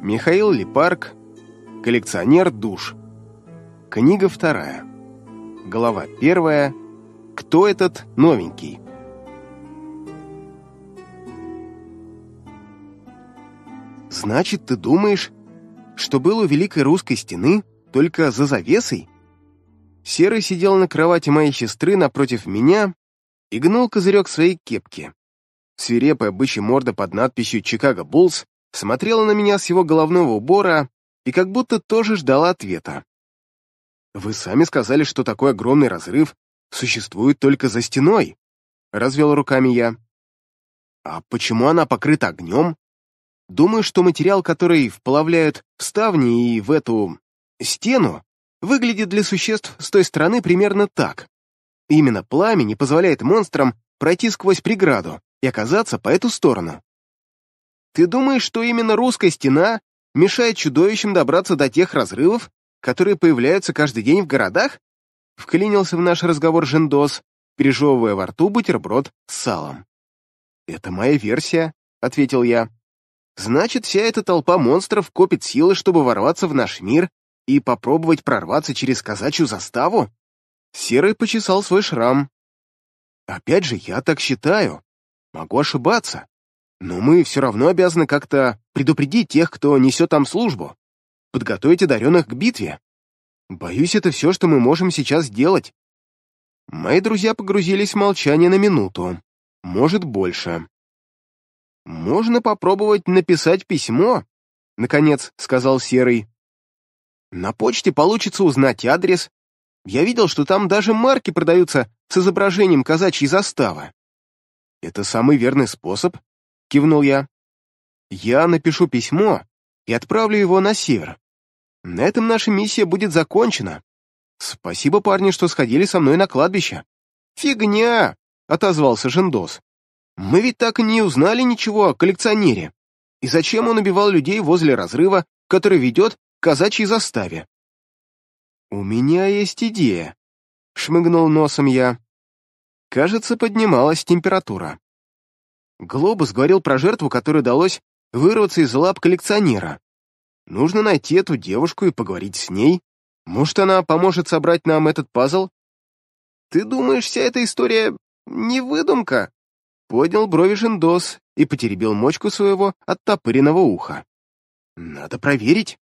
Михаил Липарк, коллекционер душ. Книга вторая. Глава первая. Кто этот новенький? Значит, ты думаешь, что был у Великой Русской Стены только за завесой? Серый сидел на кровати моей сестры напротив меня и гнул козырек своей кепки. Свирепая бычья морда под надписью «Чикаго Буллс» смотрела на меня с его головного убора и как будто тоже ждала ответа. «Вы сами сказали, что такой огромный разрыв существует только за стеной», — развел руками я. «А почему она покрыта огнем?» «Думаю, что материал, который вплавляют в ставни и в эту... стену, выглядит для существ с той стороны примерно так. Именно пламя не позволяет монстрам пройти сквозь преграду и оказаться по эту сторону. Ты думаешь, что именно русская стена мешает чудовищам добраться до тех разрывов, которые появляются каждый день в городах?» Вклинился в наш разговор Жендос, пережевывая во рту бутерброд с салом. «Это моя версия», — ответил я. «Значит, вся эта толпа монстров копит силы, чтобы ворваться в наш мир и попробовать прорваться через казачью заставу?» Серый почесал свой шрам. «Опять же, я так считаю. Могу ошибаться. Но мы все равно обязаны как-то предупредить тех, кто несет там службу. Подготовить одаренных к битве. Боюсь, это все, что мы можем сейчас сделать. Мои друзья погрузились в молчание на минуту. Может, больше. «Можно попробовать написать письмо», — наконец сказал Серый. «На почте получится узнать адрес. Я видел, что там даже марки продаются с изображением казачьей заставы. Это самый верный способ — кивнул я. «Я напишу письмо и отправлю его на север. На этом наша миссия будет закончена. Спасибо, парни, что сходили со мной на кладбище». «Фигня!» — отозвался Жендос. «Мы ведь так и не узнали ничего о коллекционере. И зачем он убивал людей возле разрыва, который ведет к казачьей заставе?» «У меня есть идея», — шмыгнул носом я. Кажется, поднималась температура. Глобус говорил про жертву, которой удалось вырваться из лап коллекционера. Нужно найти эту девушку и поговорить с ней. Может, она поможет собрать нам этот пазл? Ты думаешь, вся эта история не выдумка? Поднял брови Жендос и потеребил мочку своего оттопыренного уха. Надо проверить.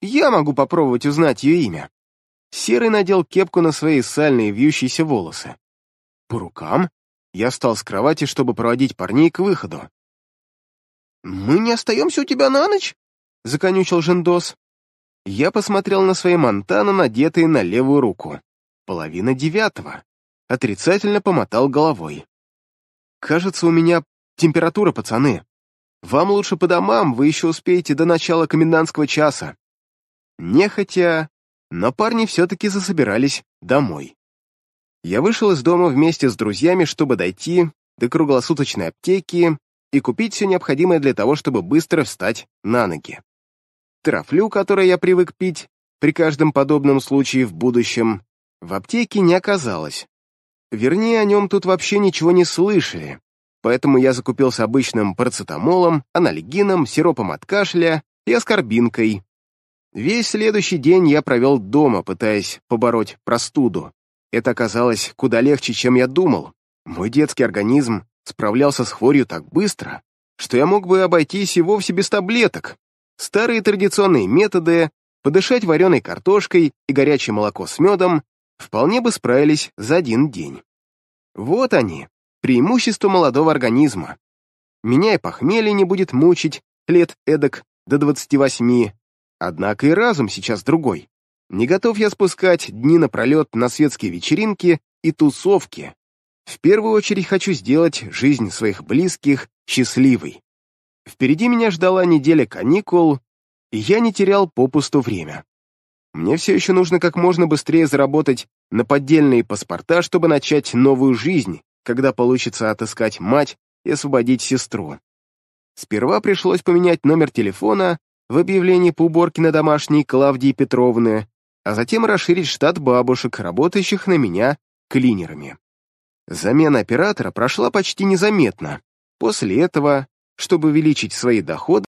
Я могу попробовать узнать ее имя. Серый надел кепку на свои сальные вьющиеся волосы. По рукам я встал с кровати, чтобы проводить парней к выходу. «Мы не остаемся у тебя на ночь?» — законючил Жендос. Я посмотрел на свои монтаны, надетые на левую руку. Половина девятого. Отрицательно помотал головой. «Кажется, у меня температура, пацаны. Вам лучше по домам, вы еще успеете до начала комендантского часа». Нехотя, но парни все-таки засобирались домой. Я вышел из дома вместе с друзьями, чтобы дойти до круглосуточной аптеки и купить все необходимое для того, чтобы быстро встать на ноги. Трафлю, который я привык пить при каждом подобном случае в будущем, в аптеке не оказалось. Вернее, о нем тут вообще ничего не слышали, поэтому я закупился обычным парацетамолом, анальгином, сиропом от кашля и аскорбинкой. Весь следующий день я провел дома, пытаясь побороть простуду. Это оказалось куда легче, чем я думал. Мой детский организм справлялся с хворью так быстро, что я мог бы обойтись и вовсе без таблеток. Старые традиционные методы подышать вареной картошкой и горячее молоко с медом вполне бы справились за один день. Вот они, преимущества молодого организма. Меня и похмелье не будет мучить лет эдак до 28, однако и разум сейчас другой. Не готов я спускать дни напролет на светские вечеринки и тусовки. В первую очередь хочу сделать жизнь своих близких счастливой. Впереди меня ждала неделя каникул, и я не терял попусту время. Мне все еще нужно как можно быстрее заработать на поддельные паспорта, чтобы начать новую жизнь, когда получится отыскать мать и освободить сестру. Сперва пришлось поменять номер телефона в объявлении по уборке на домашней Клавдии Петровны, а затем расширить штат бабушек, работающих на меня клинерами. Замена оператора прошла почти незаметно. После этого, чтобы увеличить свои доходы,